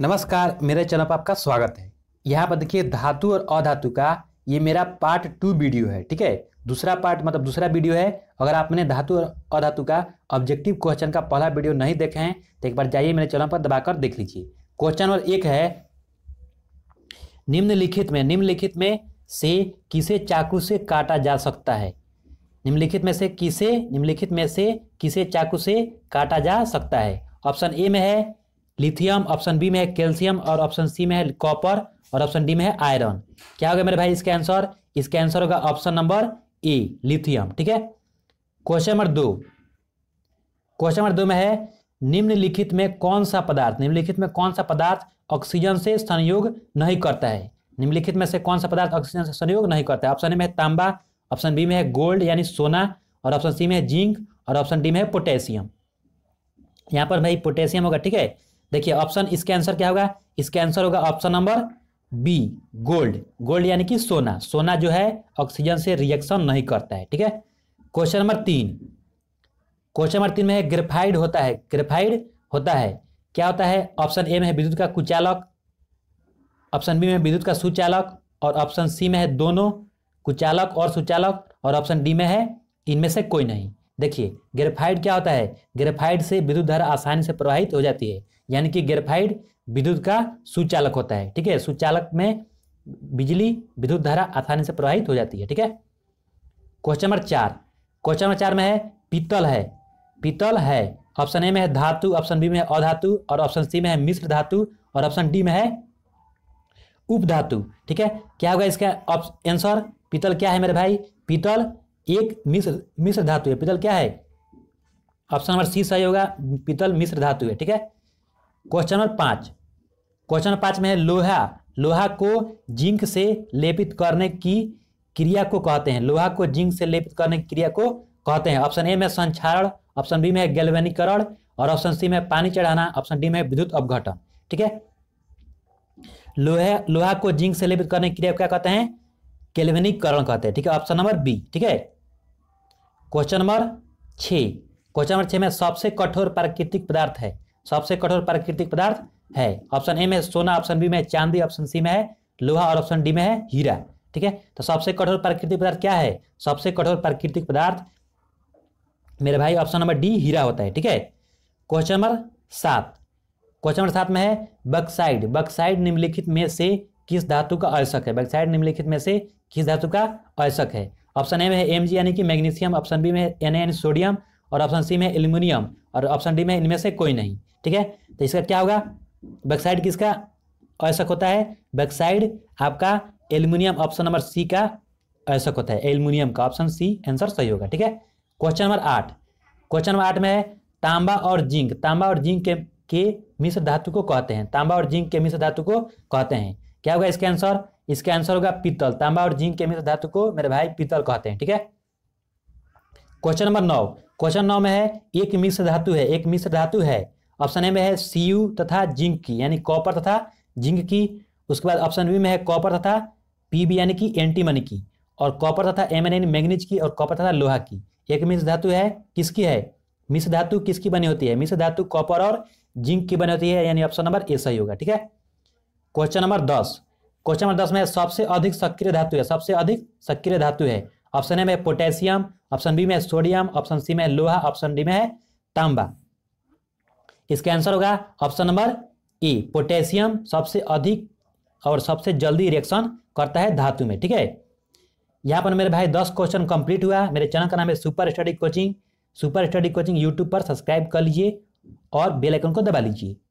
नमस्कार मेरे चैनल पर आपका स्वागत है यहाँ पर देखिए धातु और अधातु का ये मेरा पार्ट टू वीडियो है ठीक है दूसरा पार्ट मतलब दूसरा वीडियो है अगर आपने धातु और अधातु का ऑब्जेक्टिव क्वेश्चन का पहला वीडियो नहीं देखे हैं तो एक बार जाइए मेरे चैनल पर दबाकर देख लीजिए क्वेश्चन और एक है निम्नलिखित में निम्नलिखित में से किसे चाकू से काटा जा सकता है निम्नलिखित में से किसे निम्नलिखित में से किसे चाकू से काटा जा सकता है ऑप्शन ए में है लिथियम ऑप्शन बी में है कैल्शियम और ऑप्शन सी में है कॉपर और ऑप्शन डी में है आयरन क्या होगा मेरे भाई इसका आंसर इसका आंसर होगा ऑप्शन नंबर ई लिथियम ठीक है क्वेश्चन नंबर दो क्वेश्चन नंबर दो में है निम्नलिखित में कौन सा पदार्थ निम्नलिखित में कौन सा पदार्थ ऑक्सीजन से संयोग नहीं करता है निम्नलिखित में से कौन सा पदार्थ ऑक्सीजन से संयोग नहीं करता है ऑप्शन ए में है तांबा ऑप्शन बी में है गोल्ड यानी सोना और ऑप्शन सी में है जिंक और ऑप्शन डी में है पोटेशियम यहाँ पर भाई पोटेशियम होगा ठीक है देखिए ऑप्शन इसके आंसर क्या होगा इसका आंसर होगा option number B gold gold यानी कि सोना सोना जो है ऑक्सीजन से रिएक्शन नहीं करता है ठीक है क्वेश्चन नंबर तीन क्वेश्चन नंबर तीन में है ग्रेफाइड होता है ग्रेफाइड होता है क्या होता है ऑप्शन ए में है विद्युत का कुचालक ऑप्शन बी में विद्युत का सुचालक और ऑप्शन सी में है दोनों कुचालक और सुचालक और ऑप्शन डी में है इनमें से कोई नहीं देखिए ग्रेफाइड क्या होता है ग्रेफाइड से विद्युत धारा आसानी से प्रवाहित हो जाती है यानी कि ग्रेफाइड विद्युत का सुचालक होता है ठीक है सुचालक में बिजली विद्युत धारा आसानी से प्रवाहित हो जाती है ठीक है क्वेश्चन नंबर चार क्वेश्चन नंबर चार में है पीतल है पीतल है ऑप्शन ए में है धातु ऑप्शन बी में है अधातु और ऑप्शन सी में है मिश्र धातु और ऑप्शन डी में है उपधातु ठीक है क्या होगा इसका आंसर पीतल क्या है मेरे भाई पीतल एक मिश्र मिश्र धातु है पीतल क्या है ऑप्शन नंबर सी सही होगा पीतल मिश्र धातु है ठीक है क्वेश्चन नंबर पांच क्वेश्चन नंबर पांच में है लोहा लोहा को जिंक से लेपित करने की क्रिया को कहते हैं लोहा को जिंक से लेपित करने की क्रिया को कहते हैं ऑप्शन ए में संक्षारण ऑप्शन बी में गैल्वेनिकरण और ऑप्शन सी में पानी चढ़ाना ऑप्शन डी में विद्युत अवघटन ठीक है लोहे लोहा को जिंक से लेपित करने की क्रिया को क्या कहते हैं कैल्वेनिकरण कहते हैं ठीक है ऑप्शन नंबर बी ठीक है क्वेश्चन नंबर छ क्वेश्चन नंबर छ में सबसे कठोर प्राकृतिक पदार्थ है सबसे कठोर प्राकृतिक पदार्थ है ऑप्शन ए में सोना ऑप्शन बी में चांदी ऑप्शन सी में है लोहा और ऑप्शन डी में है हीरा ठीक है तो सबसे कठोर प्राकृतिक पदार्थ क्या है सबसे कठोर प्राकृतिक पदार्थ मेरे भाई ऑप्शन नंबर डी हीरा होता है ठीक है क्वेश्चन नंबर सात क्वेश्चन नंबर सात में है बक्साइड बक्साइड निम्नलिखित में से किस धातु का अयसक है बक्साइड निम्नलिखित में से किस धातु का अयसक है ऑप्शन ए में है एम यानी कि मैग्नीशियम ऑप्शन बी में है एन सोडियम और ऑप्शन सी में एल्यूमिनियम और ऑप्शन डी में इनमें से कोई नहीं ठीक है तो इसका क्या होगा बैकसाइड किसका अयस्क होता है बैकसाइड आपका एल्यूमिनियम ऑप्शन नंबर सी का अयस्क होता है एल्यूमिनियम का ऑप्शन सी आंसर सही होगा ठीक है क्वेश्चन नंबर आठ क्वेश्चन नंबर आठ में है तांबा और जिंक तांबा और जिंक के, के मिश्र धातु को कहते हैं तांबा और जिंक के मिश्र धातु को कहते हैं क्या होगा इसका आंसर इसका आंसर होगा पीतल तांबा तो और जिंक के मिश्र धातु को मेरे भाई पीतल कहते हैं ठीक है क्वेश्चन नंबर नौ क्वेश्चन नौ में है एक मिश्र धातु है एक मिश्र धातु है ऑप्शन ए में है सी तथा जिंक की यानी कॉपर तथा जिंक की उसके बाद ऑप्शन बी में है कॉपर तथा पीबी यानी कि एंटीमनी की और कॉपर तथा एम यानी मैग्नीज की और कॉपर तथा लोहा की एक मिश्र धातु है किसकी है मिश्र धातु किसकी बनी होती है मिश्र धातु कॉपर और जिंक की बनी होती है यानी ऑप्शन नंबर ए सही होगा ठीक है क्वेश्चन नंबर दस क्वेश्चन नंबर दस में सबसे अधिक सक्रिय धातु है सबसे अधिक सक्रिय धातु है ऑप्शन ए में पोटेशियम ऑप्शन बी में सोडियम ऑप्शन सी में लोहा ऑप्शन डी में है तांबा इसका आंसर होगा ऑप्शन नंबर ई पोटेशियम सबसे अधिक और सबसे जल्दी रिएक्शन करता है धातु में ठीक है यहाँ पर मेरे भाई दस क्वेश्चन कंप्लीट हुआ मेरे चैनल का नाम है super study coaching super study coaching YouTube पर सब्सक्राइब कर लीजिए और बेल आइकन को दबा लीजिए